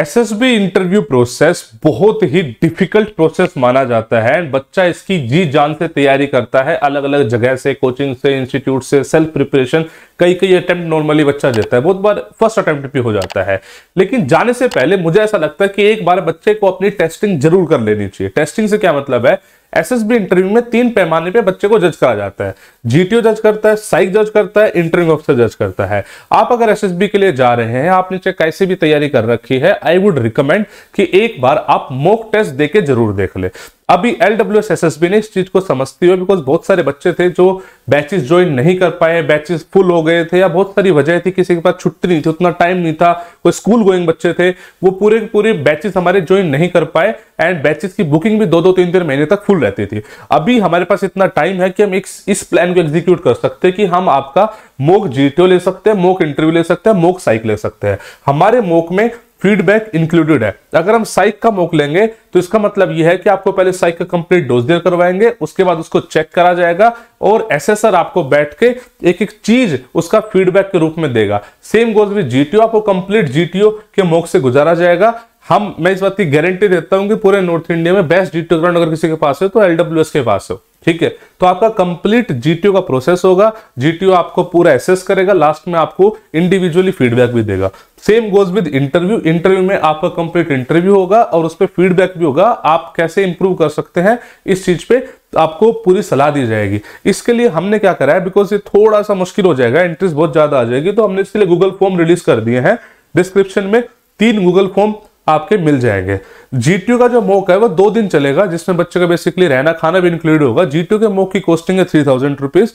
SSB interview process बहुत ही difficult process माना जाता है बच्चा इसकी जी जान से तैयारी करता है अलग अलग जगह से कोचिंग से इंस्टीट्यूट से सेल्फ प्रिपरेशन कई कई अटेम्प्ट नॉर्मली बच्चा देता है बहुत बार फर्स्ट अटेम्प्ट भी हो जाता है लेकिन जाने से पहले मुझे ऐसा लगता है कि एक बार बच्चे को अपनी टेस्टिंग जरूर कर लेनी चाहिए टेस्टिंग से क्या मतलब है एसएसबी इंटरव्यू में तीन पैमाने पे बच्चे को जज करा जाता है जीटीओ जज करता है साइक जज करता है इंटरव्यू ऑफिसर जज करता है आप अगर एसएसबी के लिए जा रहे हैं आपने चाहे कैसे भी तैयारी कर रखी है आई वुड रिकमेंड कि एक बार आप मोक टेस्ट देके जरूर देख ले अभी L W S S B ने इस चीज को समझती हुए बिकॉज बहुत सारे बच्चे थे जो बैचेस ज्वाइन नहीं कर पाए बैचेस फुल हो गए थे या बहुत सारी वजह थी किसी के पास छुट्टी नहीं थी उतना टाइम नहीं था कोई स्कूल गोइंग बच्चे थे वो पूरे के पूरे बैचेस हमारे ज्वाइन नहीं कर पाए एंड बैचेस की बुकिंग भी दो दो तीन तीन महीने तक फुल रहती थी अभी हमारे पास इतना टाइम है कि हम एक इस प्लान को एग्जीक्यूट कर सकते हैं कि हम आपका मोक जीटीओ ले सकते हैं मोक इंटरव्यू ले सकते हैं मोक साइक ले सकते हैं हमारे मोक में फीडबैक इंक्लूडेड है अगर हम साइक का मोक लेंगे तो इसका मतलब यह है कि आपको पहले साइक का कंप्लीट डोज देर करवाएंगे उसके बाद उसको चेक करा जाएगा और एसेसर आपको बैठ के एक एक चीज उसका फीडबैक के रूप में देगा सेम गोज विद जीटीओ आपको कंप्लीट जीटीओ के मोक से गुजारा जाएगा हम मैं इस बात की गारंटी देता हूं कि पूरे नॉर्थ इंडिया में बेस्ट जीटीओ ग्राउंड अगर किसी के पास है तो एलडब्ल्यू के पास हो ठीक है तो आपका कंप्लीट जीटीओ का प्रोसेस होगा जीटीओ आपको पूरा एसेस करेगा लास्ट में आपको इंडिविजुअली फीडबैक भी देगा same goes with interview interview में आपका कंप्लीट इंटरव्यू होगा और उस पर फीडबैक भी होगा आप कैसे इंप्रूव कर सकते हैं इस चीज पे आपको पूरी सलाह दी जाएगी इसके लिए हमने क्या करा है बिकॉज ये थोड़ा सा मुश्किल हो जाएगा इंटरेस्ट बहुत ज्यादा आ जाएगी तो हमने इसके लिए गूगल फॉर्म रिलीज कर दिए हैं डिस्क्रिप्शन में तीन गूगल फॉर्म आपके मिल जाएंगे जीटीयू का जो मोक है वो दो दिन चलेगा जिसमें बच्चों का बेसिकली रहना खाना भी इंक्लूड होगा जीटीयू के मोक की कॉस्टिंग है थ्री थाउजेंड रुपीज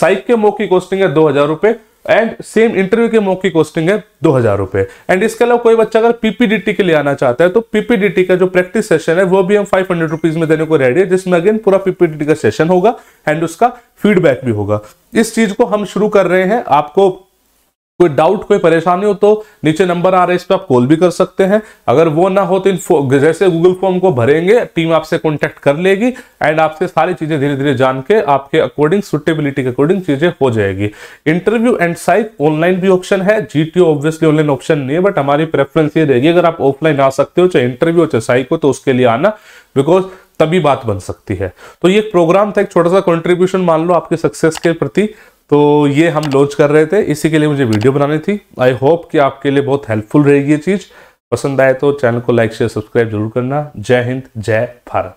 साइक के मोक की कॉस्टिंग है दो हजार रुपए एंड सेम इंटरव्यू के मौके की कॉस्टिंग है दो हजार रुपए एंड इसके अलावा कोई बच्चा अगर पीपीडीटी के लिए आना चाहता है तो पीपीडीटी का जो प्रैक्टिस सेशन है वो भी हम फाइव हंड्रेड रुपीज में देने को रेडी है जिसमें अगेन पूरा पीपीडीटी का सेशन होगा एंड उसका फीडबैक भी होगा इस चीज को हम शुरू कर रहे हैं आपको कोई डाउट कोई परेशानी हो तो नीचे नंबर आ रहा है इस पर आप कॉल भी कर सकते हैं अगर वो ना हो तो इन जैसे गूगल फॉर्म को भरेंगे टीम आपसे कॉन्टेक्ट कर लेगी एंड आपसे सारी चीजें धीरे धीरे जान के आपके अकॉर्डिंग सुटेबिलिटी के अकॉर्डिंग चीजें हो जाएगी इंटरव्यू एंड साइट ऑनलाइन भी ऑप्शन है जीटीओ ऑब्वियसली ऑनलाइन ऑप्शन नहीं है बट हमारी प्रेफरेंस ये रहेगी अगर आप ऑफलाइन आ सकते हो चाहे इंटरव्यू हो चाहे साइक हो तो उसके लिए आना बिकॉज तभी बात बन सकती है तो ये प्रोग्राम था एक छोटा सा कंट्रीब्यूशन मान लो आपके सक्सेस के प्रति तो ये हम लॉन्च कर रहे थे इसी के लिए मुझे वीडियो बनानी थी आई होप कि आपके लिए बहुत हेल्पफुल रहेगी ये चीज़ पसंद आए तो चैनल को लाइक शेयर सब्सक्राइब जरूर करना जय हिंद जय भारत